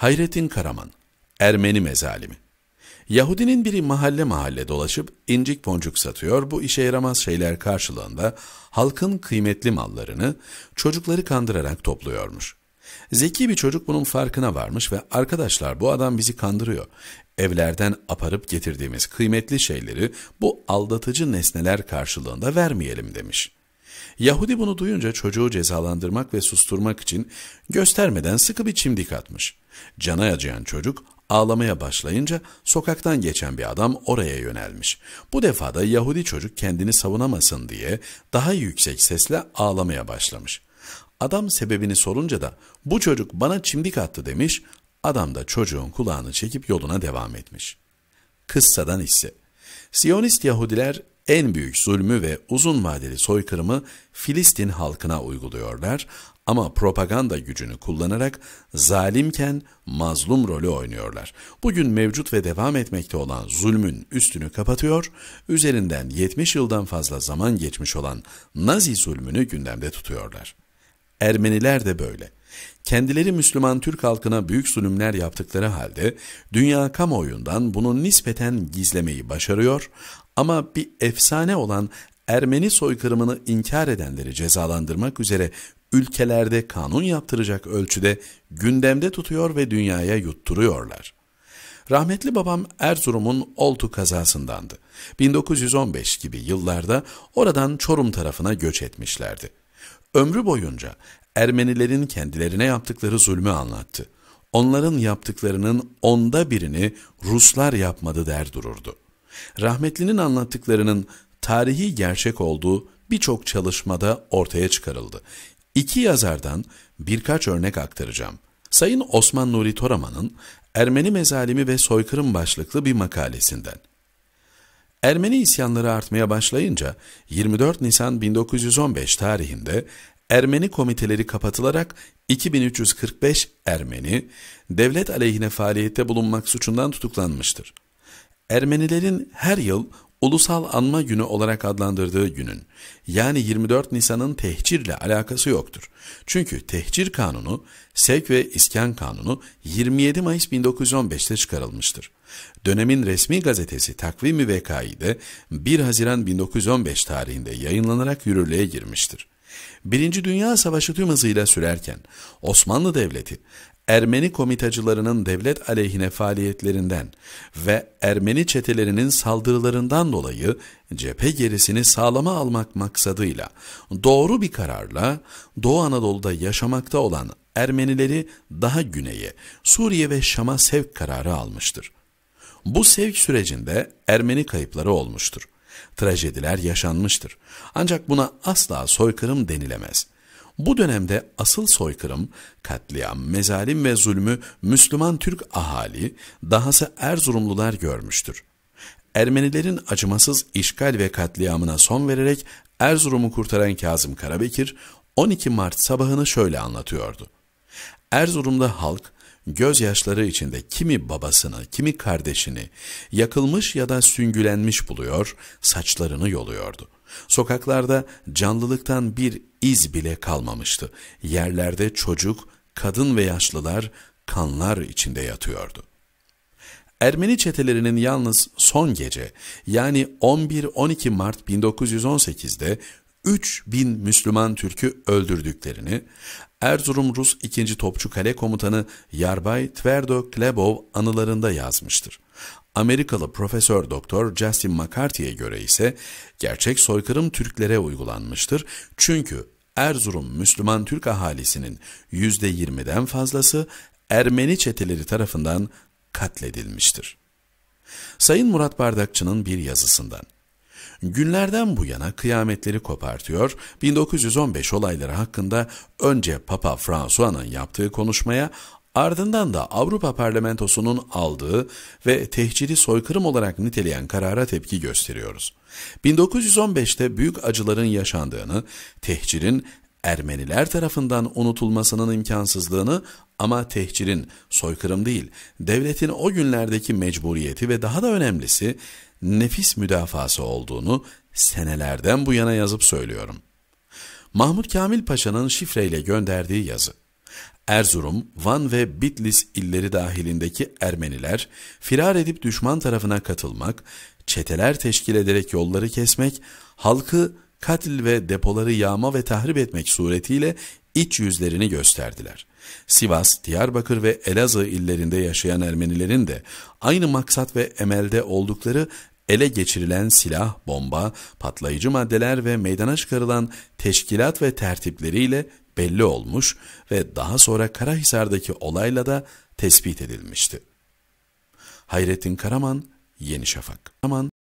Hayrettin Karaman, Ermeni mezalimi. Yahudinin biri mahalle mahalle dolaşıp incik boncuk satıyor, bu işe yaramaz şeyler karşılığında halkın kıymetli mallarını çocukları kandırarak topluyormuş. Zeki bir çocuk bunun farkına varmış ve arkadaşlar bu adam bizi kandırıyor. Evlerden aparıp getirdiğimiz kıymetli şeyleri bu aldatıcı nesneler karşılığında vermeyelim demiş.'' Yahudi bunu duyunca çocuğu cezalandırmak ve susturmak için göstermeden sıkı bir çimdik atmış. Cana acıyan çocuk ağlamaya başlayınca sokaktan geçen bir adam oraya yönelmiş. Bu defada Yahudi çocuk kendini savunamasın diye daha yüksek sesle ağlamaya başlamış. Adam sebebini sorunca da bu çocuk bana çimdik attı demiş, adam da çocuğun kulağını çekip yoluna devam etmiş. Kıssadan ise Siyonist Yahudiler en büyük zulmü ve uzun vadeli soykırımı Filistin halkına uyguluyorlar ama propaganda gücünü kullanarak zalimken mazlum rolü oynuyorlar. Bugün mevcut ve devam etmekte olan zulmün üstünü kapatıyor, üzerinden 70 yıldan fazla zaman geçmiş olan Nazi zulmünü gündemde tutuyorlar. Ermeniler de böyle. Kendileri Müslüman Türk halkına büyük zulümler yaptıkları halde dünya kamuoyundan bunu nispeten gizlemeyi başarıyor ama bir efsane olan Ermeni soykırımını inkar edenleri cezalandırmak üzere ülkelerde kanun yaptıracak ölçüde gündemde tutuyor ve dünyaya yutturuyorlar. Rahmetli babam Erzurum'un Oltu kazasındandı. 1915 gibi yıllarda oradan Çorum tarafına göç etmişlerdi. Ömrü boyunca Ermenilerin kendilerine yaptıkları zulmü anlattı. Onların yaptıklarının onda birini Ruslar yapmadı der dururdu. Rahmetlinin anlattıklarının tarihi gerçek olduğu birçok çalışmada ortaya çıkarıldı. İki yazardan birkaç örnek aktaracağım. Sayın Osman Nuri Toraman'ın Ermeni Mezalimi ve Soykırım başlıklı bir makalesinden. Ermeni isyanları artmaya başlayınca 24 Nisan 1915 tarihinde Ermeni komiteleri kapatılarak 2345 Ermeni devlet aleyhine faaliyette bulunmak suçundan tutuklanmıştır. Ermenilerin her yıl ulusal anma günü olarak adlandırdığı günün yani 24 Nisan'ın tehcirle alakası yoktur. Çünkü tehcir kanunu, sevk ve iskan kanunu 27 Mayıs 1915'te çıkarılmıştır. Dönemin resmi gazetesi Takvim-i Vekai'de 1 Haziran 1915 tarihinde yayınlanarak yürürlüğe girmiştir. Birinci Dünya Savaşı tüm hızıyla sürerken Osmanlı Devleti Ermeni komitacılarının devlet aleyhine faaliyetlerinden ve Ermeni çetelerinin saldırılarından dolayı cephe gerisini sağlama almak maksadıyla doğru bir kararla Doğu Anadolu'da yaşamakta olan Ermenileri daha güneye Suriye ve Şam'a sevk kararı almıştır. Bu sevk sürecinde Ermeni kayıpları olmuştur trajediler yaşanmıştır. Ancak buna asla soykırım denilemez. Bu dönemde asıl soykırım, katliam, mezalim ve zulmü Müslüman Türk ahali, dahası Erzurumlular görmüştür. Ermenilerin acımasız işgal ve katliamına son vererek Erzurum'u kurtaran Kazım Karabekir, 12 Mart sabahını şöyle anlatıyordu. Erzurum'da halk, gözyaşları içinde kimi babasını, kimi kardeşini yakılmış ya da süngülenmiş buluyor, saçlarını yoluyordu. Sokaklarda canlılıktan bir iz bile kalmamıştı. Yerlerde çocuk, kadın ve yaşlılar kanlar içinde yatıyordu. Ermeni çetelerinin yalnız son gece yani 11-12 Mart 1918'de 3000 Müslüman Türk'ü öldürdüklerini, Erzurum Rus 2. Topçu Kale Komutanı Yarbay Tverdo Klebov anılarında yazmıştır. Amerikalı Profesör Doktor Justin McCarthy'ye göre ise gerçek soykırım Türklere uygulanmıştır. Çünkü Erzurum Müslüman Türk ahalisinin %20'den fazlası Ermeni çeteleri tarafından katledilmiştir. Sayın Murat Bardakçı'nın bir yazısından Günlerden bu yana kıyametleri kopartıyor, 1915 olayları hakkında önce Papa François'nın yaptığı konuşmaya, ardından da Avrupa Parlamentosu'nun aldığı ve tehciri soykırım olarak niteleyen karara tepki gösteriyoruz. 1915'te büyük acıların yaşandığını, tehcirin Ermeniler tarafından unutulmasının imkansızlığını ama tehcirin, soykırım değil, devletin o günlerdeki mecburiyeti ve daha da önemlisi nefis müdafası olduğunu senelerden bu yana yazıp söylüyorum. Mahmut Kamil Paşa'nın şifreyle gönderdiği yazı. Erzurum, Van ve Bitlis illeri dahilindeki Ermeniler firar edip düşman tarafına katılmak, çeteler teşkil ederek yolları kesmek, halkı katil ve depoları yağma ve tahrip etmek suretiyle iç yüzlerini gösterdiler. Sivas, Diyarbakır ve Elazığ illerinde yaşayan Ermenilerin de aynı maksat ve emelde oldukları ele geçirilen silah, bomba, patlayıcı maddeler ve meydana çıkarılan teşkilat ve tertipleriyle belli olmuş ve daha sonra Karahisar'daki olayla da tespit edilmişti. Hayrettin Karaman, Yeni Şafak. Karaman,